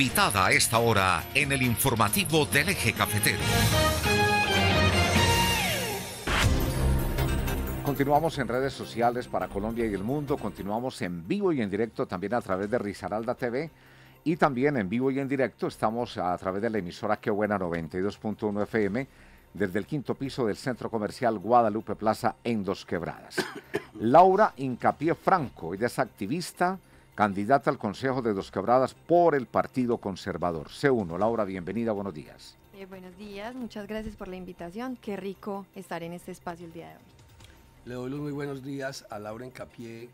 invitada a esta hora en el informativo del eje cafetero. Continuamos en redes sociales para Colombia y el mundo, continuamos en vivo y en directo también a través de Risaralda TV y también en vivo y en directo estamos a través de la emisora Qué Buena 92.1 FM desde el quinto piso del centro comercial Guadalupe Plaza en Dos Quebradas. Laura Incapié Franco, ella es activista, candidata al Consejo de Dos Quebradas por el Partido Conservador. C1, Laura, bienvenida, buenos días. Eh, buenos días, muchas gracias por la invitación. Qué rico estar en este espacio el día de hoy. Le doy los muy buenos días a Laura Encapié,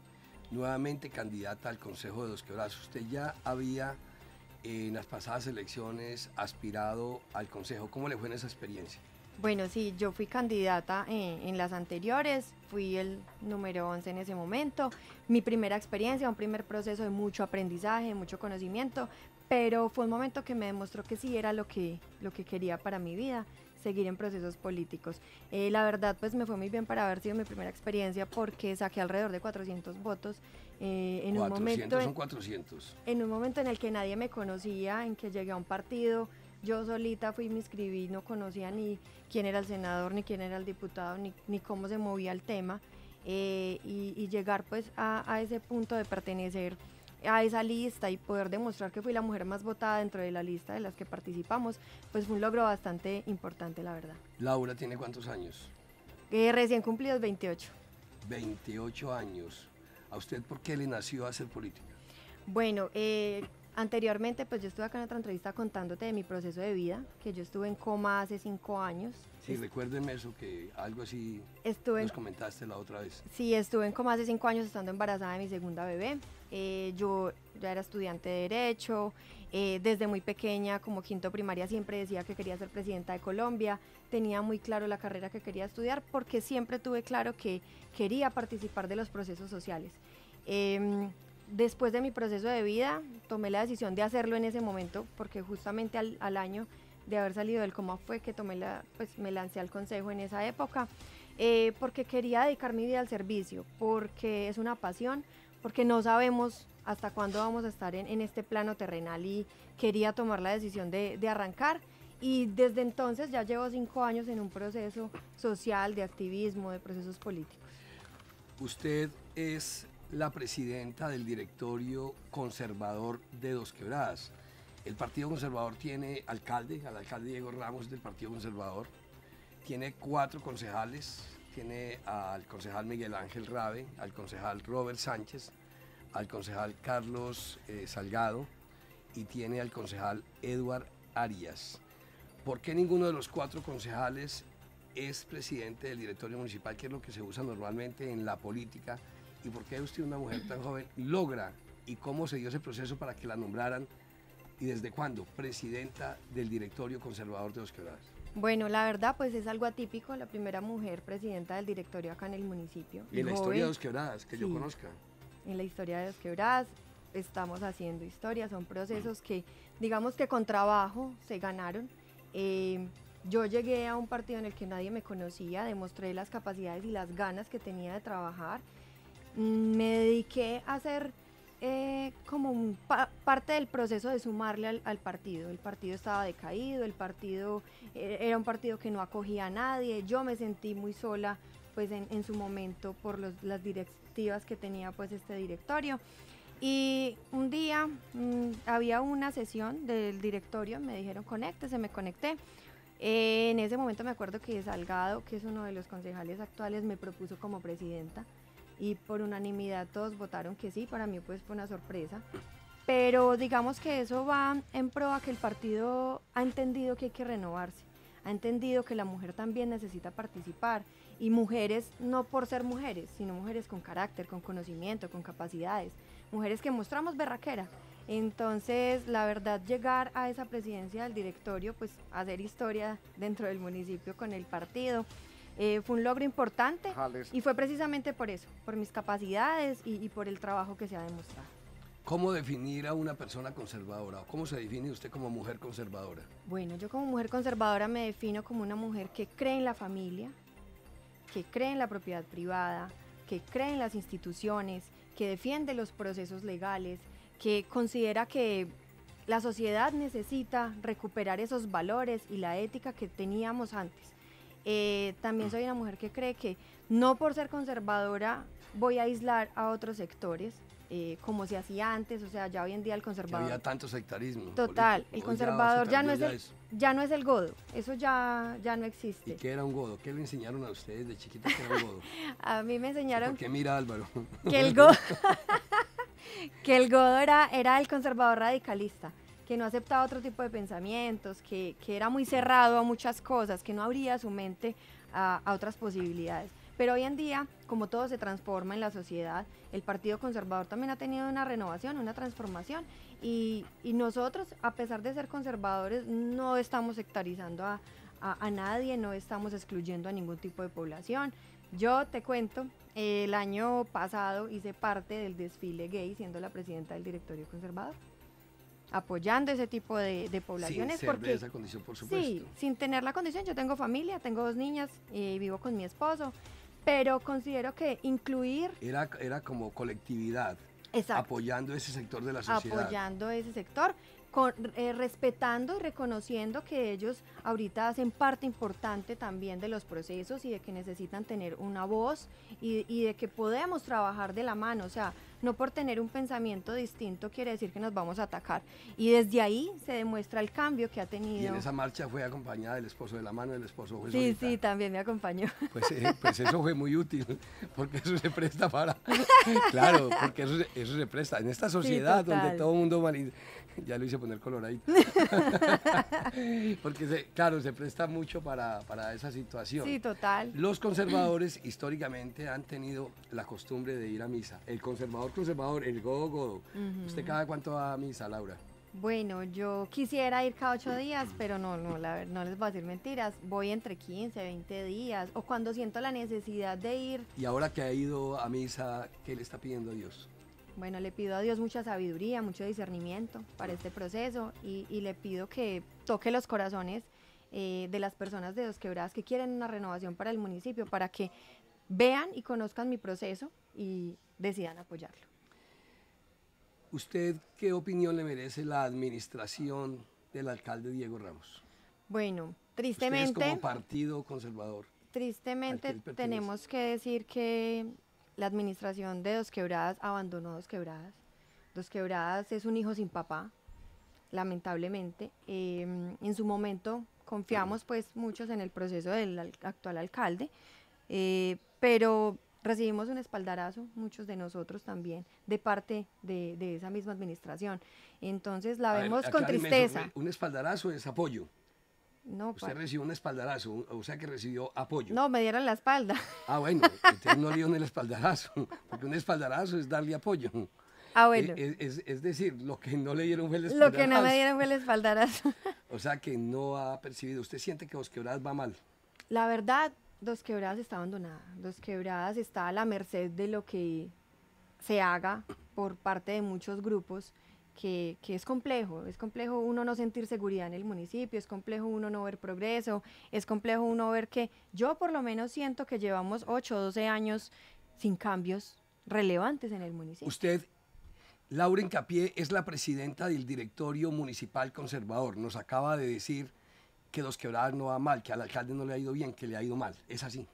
nuevamente candidata al Consejo de Dos Quebradas. Usted ya había eh, en las pasadas elecciones aspirado al Consejo. ¿Cómo le fue en esa experiencia? Bueno, sí, yo fui candidata en, las anteriores, fui el número 11 en ese momento. Mi primera experiencia, un primer proceso de mucho aprendizaje, mucho conocimiento, pero fue un momento que me demostró que sí era lo que, lo que quería para mi vida, seguir en procesos políticos. Eh, la verdad, pues me fue muy bien para haber sido mi primera experiencia porque saqué alrededor de 400 votos. Eh, en un momento, son 400. en un momento en el que nadie me conocía, en que llegué a un partido yo solita fui, me inscribí, no conocía ni quién era el senador, ni quién era el diputado, ni, cómo se movía el tema. Eh, y, llegar pues a, ese punto de pertenecer a esa lista y poder demostrar que fui la mujer más votada dentro de la lista de las que participamos, pues fue un logro bastante importante, la verdad. Laura tiene cuántos años? Eh, recién cumplidos 28. 28 años. ¿A usted por qué le nació hacer política? Bueno, eh, Anteriormente, pues yo estuve acá en otra entrevista contándote de mi proceso de vida, que yo estuve en coma hace cinco años. Sí, recuérdeme eso, que algo así estuve nos comentaste la otra vez. Sí, estuve en coma hace cinco años estando embarazada de mi segunda bebé. Eh, yo ya era estudiante de Derecho, eh, desde muy pequeña, como quinto primaria, siempre decía que quería ser presidenta de Colombia, tenía muy claro la carrera que quería estudiar, porque siempre tuve claro que quería participar de los procesos sociales. Em, después de mi proceso de vida, tomé la decisión de hacerlo en ese momento, porque justamente al, año de haber salido del coma fue que tomé la, pues me lancé al consejo en esa época, eh, porque quería dedicar mi vida al servicio, porque es una pasión, porque no sabemos hasta cuándo vamos a estar en, este plano terrenal y quería tomar la decisión de, de arrancar. Y desde entonces ya llevo cinco años en un proceso social, de activismo, de procesos políticos. Usted es la presidenta del directorio conservador de Dos Quebradas. El Partido Conservador tiene alcalde, al alcalde Diego Ramos del Partido Conservador, tiene cuatro concejales, tiene al concejal Miguel Ángel Rabe, al concejal Robert Sánchez, al concejal Carlos eh, Salgado y tiene al concejal Eduard Arias. ¿Por qué ninguno de los cuatro concejales es presidente del directorio municipal, que es lo que se usa normalmente en la política? ¿Y por qué usted, una mujer tan joven, logra y cómo se dio ese proceso para que la nombraran y desde cuándo presidenta del directorio conservador de Dos Quebradas? Bueno, la verdad, pues es algo atípico, la primera mujer presidenta del directorio acá en el municipio. Y en la historia de Dos Quebradas, que yo conozca. En la historia de Dos Quebradas estamos haciendo historia, son procesos que, digamos que con trabajo se ganaron. Eh, yo llegué a un partido en el que nadie me conocía, demostré las capacidades y las ganas que tenía de trabajar me dediqué a hacer eh, como parte del proceso de sumarle al, partido. El partido estaba decaído, el partido eh, era un partido que no acogía a nadie, yo me sentí muy sola pues en, su momento por las directivas que tenía pues este directorio. Y un día mm, había una sesión del directorio, me dijeron conéctese, me conecté. Eh, en ese momento me acuerdo que Salgado, que es uno de los concejales actuales, me propuso como presidenta y por unanimidad todos votaron que sí, para mí pues fue una sorpresa. Pero digamos que eso va en pro a que el partido ha entendido que hay que renovarse, ha entendido que la mujer también necesita participar y mujeres no por ser mujeres, sino mujeres con carácter, con conocimiento, con capacidades, mujeres que mostramos berraquera. Entonces, la verdad, llegar a esa presidencia del directorio, pues hacer historia dentro del municipio con el partido, eh, fue un logro importante y fue precisamente por eso, por mis capacidades y, y, por el trabajo que se ha demostrado. ¿Cómo definir a una persona conservadora? ¿Cómo se define usted como mujer conservadora? Bueno, yo como mujer conservadora me defino como una mujer que cree en la familia, que cree en la propiedad privada, que cree en las instituciones, que defiende los procesos legales, que considera que la sociedad necesita recuperar esos valores y la ética que teníamos antes eh, también soy una mujer que cree que no por ser conservadora voy a aislar a otros sectores. Eh, como se hacía antes, o sea, ya hoy en día el conservador... había tanto sectarismo. Total, el conservador ya, no es el, ya no es el godo, eso ya, ya no existe. ¿Y qué era un godo? ¿Qué le enseñaron a ustedes de chiquitos que era un godo? a mí me enseñaron... ¿Por mira Álvaro? que el godo, era, era el conservador radicalista que no aceptaba otro tipo de pensamientos, que, que era muy cerrado a muchas cosas, que no abría su mente a, a otras posibilidades. Pero hoy en día, como todo se transforma en la sociedad, el Partido Conservador también ha tenido una renovación, una transformación. Y, y nosotros, a pesar de ser conservadores, no estamos sectarizando a, a, a, nadie, no estamos excluyendo a ningún tipo de población. Yo te cuento, el año pasado hice parte del desfile gay siendo la presidenta del directorio conservador apoyando ese tipo de, poblaciones. Sin porque, esa condición, por supuesto. Sí, sin tener la condición. Yo tengo familia, tengo dos niñas y eh, vivo con mi esposo, pero considero que incluir... Era, era como colectividad. Exacto. Apoyando ese sector de la sociedad. Apoyando ese sector eh, respetando y reconociendo que ellos ahorita hacen parte importante también de los procesos y de que necesitan tener una voz y, de que podemos trabajar de la mano. O sea, no por tener un pensamiento distinto quiere decir que nos vamos a atacar. Y desde ahí se demuestra el cambio que ha tenido. Y en esa marcha fue acompañada del esposo de la mano, del esposo juez Sí, sí, también me acompañó. Pues, eh, pues, eso fue muy útil, porque eso se presta para... claro, porque eso, se presta. En esta sociedad donde todo el mundo mal ya lo hice poner color ahí, Porque, claro, se presta mucho para, esa situación. Sí, total. Los conservadores históricamente han tenido la costumbre de ir a misa. El conservador, conservador, el godo, godo. ¿Usted cada cuánto va a misa, Laura? Bueno, yo quisiera ir cada ocho días, pero no, no, no les voy a decir mentiras. Voy entre 15, 20 días, o cuando siento la necesidad de ir. Y ahora que ha ido a misa, ¿qué le está pidiendo a Dios? Bueno, le pido a Dios mucha sabiduría, mucho discernimiento para este proceso y, le pido que toque los corazones eh, de las personas de Dos Quebradas que quieren una renovación para el municipio, para que vean y conozcan mi proceso y decidan apoyarlo. ¿Usted qué opinión le merece la administración del alcalde Diego Ramos? Bueno, tristemente... es como partido conservador. Tristemente tenemos que decir que la administración de Dos Quebradas abandonó Dos Quebradas. Dos Quebradas es un hijo sin papá, lamentablemente. Em, en su momento confiamos pues muchos en el proceso del actual alcalde, eh, pero recibimos un espaldarazo, muchos de nosotros también, de parte de, esa misma administración. Entonces la vemos con tristeza. Un espaldarazo es apoyo. Usted recibió un espaldarazo, o sea que recibió apoyo. No, me dieron la espalda. Ah, bueno, entonces no le dieron el espaldarazo, porque un espaldarazo es darle apoyo. Ah, bueno. E, es, es, decir, lo que no le dieron fue el espaldarazo. Lo que no me dieron fue el espaldarazo. o sea que no ha percibido. ¿Usted siente que Dos Quebradas va mal? La verdad, Dos Quebradas está abandonada. Dos Quebradas está a la merced de lo que se haga por parte de muchos grupos que, es complejo. Es complejo uno no sentir seguridad en el municipio, es complejo uno no ver progreso, es complejo uno ver que yo por lo menos siento que llevamos 8 o 12 años sin cambios relevantes en el municipio. Usted, Laura Incapié, es la presidenta del directorio municipal conservador. Nos acaba de decir que los Quebradas no va mal, que al alcalde no le ha ido bien, que le ha ido mal. ¿Es así?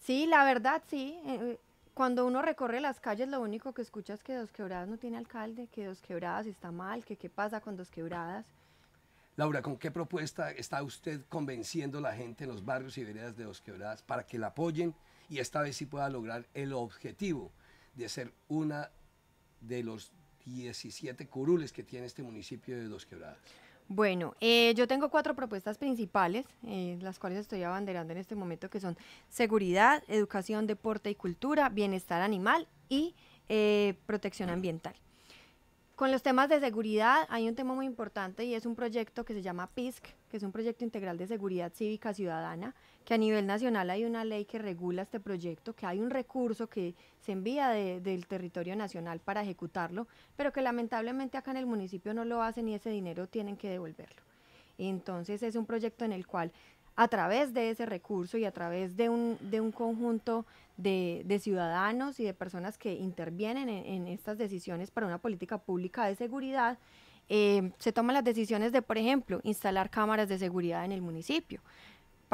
Sí, la verdad, sí. Eh, cuando uno recorre las calles, lo único que escucha es que Dos Quebradas no tiene alcalde, que Dos Quebradas está mal, que qué pasa con Dos Quebradas. Laura, ¿con qué propuesta está usted convenciendo a la gente en los barrios y veredas de Dos Quebradas para que la apoyen y esta vez sí pueda lograr el objetivo de ser una de los 17 curules que tiene este municipio de Dos Quebradas? Bueno, eh, yo tengo cuatro propuestas principales, eh, las cuales estoy abanderando en este momento, que son seguridad, educación, deporte y cultura, bienestar animal y eh, protección ambiental. Con los temas de seguridad hay un tema muy importante y es un proyecto que se llama PISC, que es un proyecto integral de seguridad cívica ciudadana, que a nivel nacional hay una ley que regula este proyecto, que hay un recurso que se envía del territorio nacional para ejecutarlo, pero que lamentablemente acá en el municipio no lo hacen y ese dinero tienen que devolverlo. Entonces es un proyecto en el cual a través de ese recurso y a través de un, de un conjunto de, ciudadanos y de personas que intervienen en, estas decisiones para una política pública de seguridad, eh, se toman las decisiones de, por ejemplo, instalar cámaras de seguridad en el municipio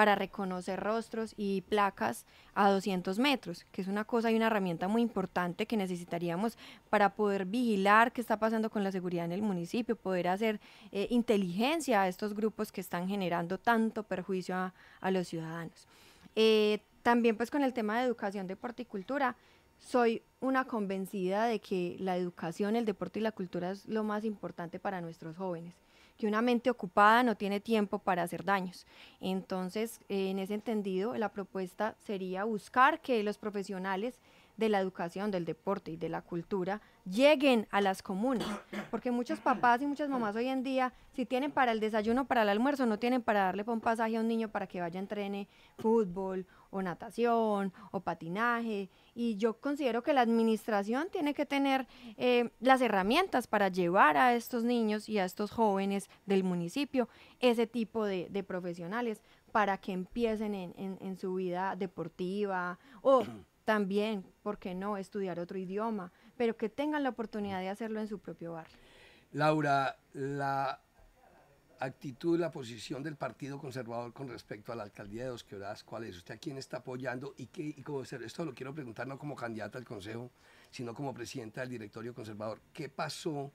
para reconocer rostros y placas a 200 metros, que es una cosa y una herramienta muy importante que necesitaríamos para poder vigilar qué está pasando con la seguridad en el municipio, poder hacer eh, inteligencia a estos grupos que están generando tanto perjuicio a, los ciudadanos. Eh, también pues con el tema de educación, deporte y cultura, soy una convencida de que la educación, el deporte y la cultura es lo más importante para nuestros jóvenes que una mente ocupada no tiene tiempo para hacer daños. Entonces, en ese entendido, la propuesta sería buscar que los profesionales de la educación, del deporte y de la cultura lleguen a las comunas, porque muchos papás y muchas mamás hoy en día, si tienen para el desayuno, para el almuerzo, no tienen para darle un pasaje a un niño para que vaya a entrene fútbol o natación o patinaje, y yo considero que la administración tiene que tener eh, las herramientas para llevar a estos niños y a estos jóvenes del municipio ese tipo de, profesionales para que empiecen en, en, su vida deportiva o también, ¿por qué no?, estudiar otro idioma, pero que tengan la oportunidad de hacerlo en su propio barrio. Laura, la actitud, la posición del Partido Conservador con respecto a la alcaldía de Dos Quebradas, ¿cuál es? ¿Usted a quién está apoyando? Y qué, y cómo esto lo quiero preguntar no como candidata al Consejo, sino como presidenta del directorio conservador. ¿Qué pasó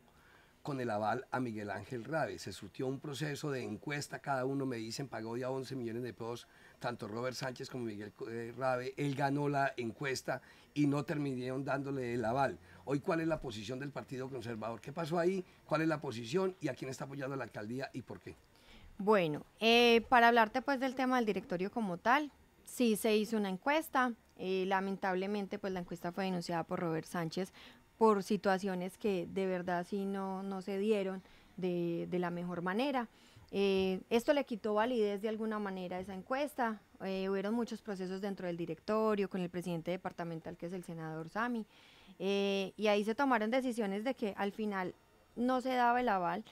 con el aval a Miguel Ángel Rabe. Se surtió un proceso de encuesta, cada uno me dicen pagó ya 11 millones de pesos, tanto Robert Sánchez como Miguel eh, Rabe. Él ganó la encuesta y no terminaron dándole el aval. Hoy, ¿cuál es la posición del Partido Conservador? ¿Qué pasó ahí? ¿Cuál es la posición y a quién está apoyando la alcaldía y por qué? Bueno, eh, para hablarte pues del tema del directorio como tal, sí se hizo una encuesta, eh, lamentablemente, pues la encuesta fue denunciada por Robert Sánchez por situaciones que de verdad sí no, no se dieron de, la mejor manera. Eh, esto le quitó validez de alguna manera a esa encuesta. Eh, hubieron muchos procesos dentro del directorio, con el presidente departamental, que es el senador Sami, eh, y ahí se tomaron decisiones de que al final no se daba el aval,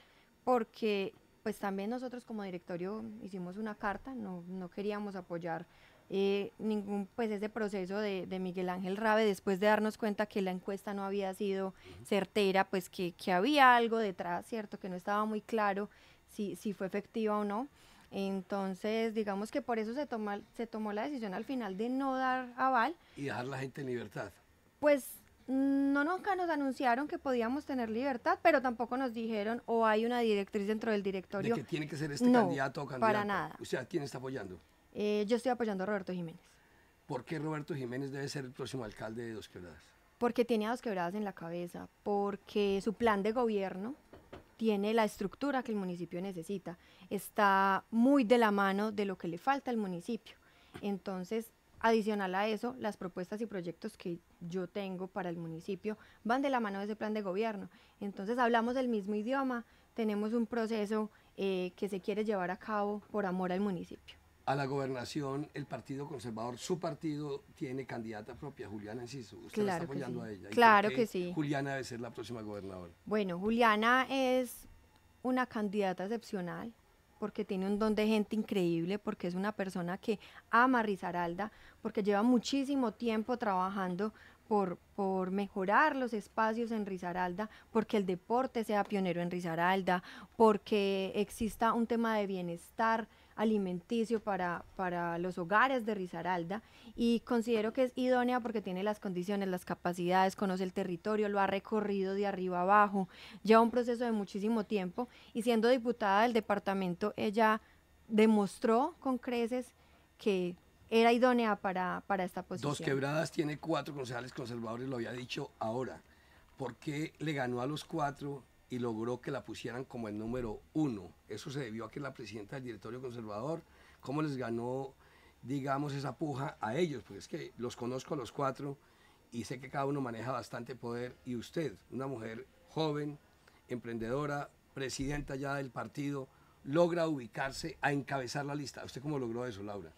porque pues también nosotros como directorio hicimos una carta, no, no queríamos apoyar eh, ningún pues ese proceso de, Miguel Ángel Rabe después de darnos cuenta que la encuesta no había sido certera, pues que, había algo detrás, ¿cierto? Que no estaba muy claro si, si fue efectiva o no. Entonces, digamos que por eso se, toma, se tomó la decisión al final de no dar aval. Y dejar la gente en libertad. Pues no nunca nos anunciaron que podíamos tener libertad, pero tampoco nos dijeron o hay una directriz dentro del directorio. De que tiene que ser este candidato o candidata. Para nada. ¿Usted quién está apoyando? Eh, yo estoy apoyando a Roberto Jiménez. ¿Por qué Roberto Jiménez debe ser el próximo alcalde de Dos Quebradas? Porque tiene a Dos Quebradas en la cabeza, porque su plan de gobierno tiene la estructura que el municipio necesita, está muy de la mano de lo que le falta al municipio. Entonces, adicional a eso, las propuestas y proyectos que yo tengo para el municipio van de la mano de ese plan de gobierno. Entonces, hablamos el mismo idioma, tenemos un proceso eh, que se quiere llevar a cabo por amor al municipio a la gobernación, el Partido Conservador, su partido, tiene candidata propia, Juliana Enciso. Usted está apoyando a ella. Claro que, sí. Juliana debe ser la próxima gobernadora. Bueno, Juliana es una candidata excepcional porque tiene un don de gente increíble, porque es una persona que ama a porque lleva muchísimo tiempo trabajando por, por, mejorar los espacios en Rizaralda, porque el deporte sea pionero en Rizaralda, porque exista un tema de bienestar alimenticio para, para los hogares de Risaralda y considero que es idónea porque tiene las condiciones, las capacidades, conoce el territorio, lo ha recorrido de arriba abajo, lleva un proceso de muchísimo tiempo y siendo diputada del departamento ella demostró con creces que era idónea para, para esta posición. Dos quebradas tiene cuatro concejales conservadores, lo había dicho ahora. ¿Por qué le ganó a los cuatro y logró que la pusieran como el número uno. Eso se debió a que la presidenta del directorio conservador, cómo les ganó, digamos, esa puja a ellos, porque es que los conozco a los cuatro y sé que cada uno maneja bastante poder y usted, una mujer joven, emprendedora, presidenta ya del partido, logra ubicarse a encabezar la lista. ¿Usted cómo logró eso, Laura?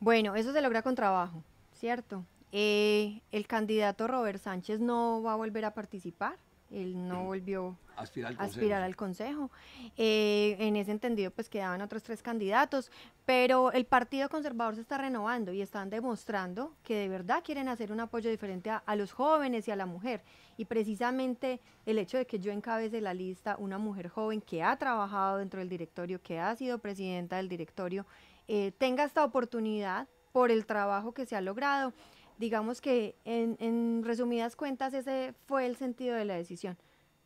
Bueno, eso se logra con trabajo, ¿cierto? Eh, el candidato Robert Sánchez no va a volver a participar, él no mm. volvió aspirar al consejo. Eh, en ese entendido, pues quedaban otros tres candidatos, pero el Partido Conservador se está renovando y están demostrando que de verdad quieren hacer un apoyo diferente a, los jóvenes y a la mujer. Y precisamente el hecho de que yo encabece la lista, una mujer joven que ha trabajado dentro del directorio, que ha sido presidenta del directorio, eh, tenga esta oportunidad por el trabajo que se ha logrado digamos que en, resumidas cuentas ese fue el sentido de la decisión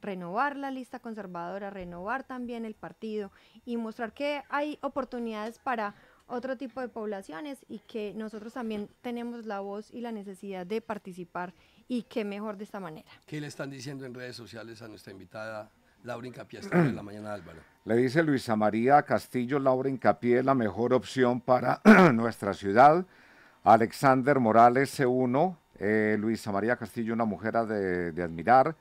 renovar la lista conservadora, renovar también el partido y mostrar que hay oportunidades para otro tipo de poblaciones y que nosotros también tenemos la voz y la necesidad de participar y que mejor de esta manera. ¿Qué le están diciendo en redes sociales a nuestra invitada Laura Incapié esta la mañana, Álvaro? Le dice Luisa María Castillo, Laura Incapié la mejor opción para nuestra ciudad. Alexander Morales C1, eh, Luisa María Castillo, una mujer de, de admirar.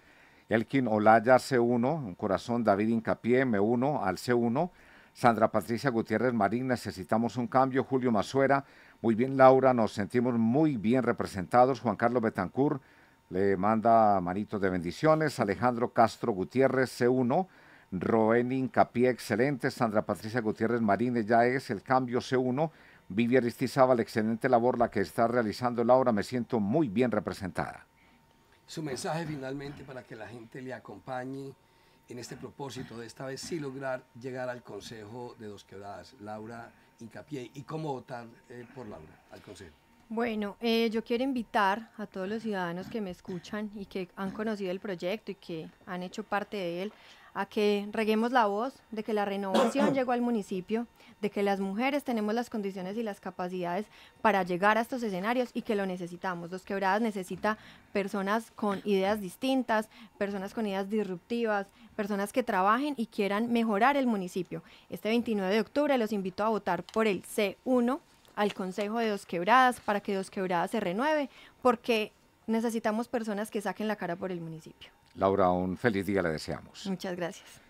Elkin Olaya C1, un corazón, David Incapié M1 al C1, Sandra Patricia Gutiérrez Marín, necesitamos un cambio, Julio Masuera, muy bien Laura, nos sentimos muy bien representados, Juan Carlos Betancur le manda manitos de bendiciones, Alejandro Castro Gutiérrez C1, Roen Incapié, excelente, Sandra Patricia Gutiérrez Marín, ya es el cambio C1, Vivi Aristizábal, excelente labor la que está realizando Laura, me siento muy bien representada. Su mensaje finalmente para que la gente le acompañe en este propósito de esta vez sí lograr llegar al Consejo de Dos Quebradas. Laura, hincapié. ¿Y cómo votar eh, por Laura al Consejo? Bueno, eh, yo quiero invitar a todos los ciudadanos que me escuchan y que han conocido el proyecto y que han hecho parte de él a que reguemos la voz de que la renovación llegó al municipio, de que las mujeres tenemos las condiciones y las capacidades para llegar a estos escenarios y que lo necesitamos. Dos Quebradas necesita personas con ideas distintas, personas con ideas disruptivas, personas que trabajen y quieran mejorar el municipio. Este 29 de octubre los invito a votar por el C1 al Consejo de Dos Quebradas para que Dos Quebradas se renueve, porque necesitamos personas que saquen la cara por el municipio. Laura, un feliz día le deseamos. Muchas gracias.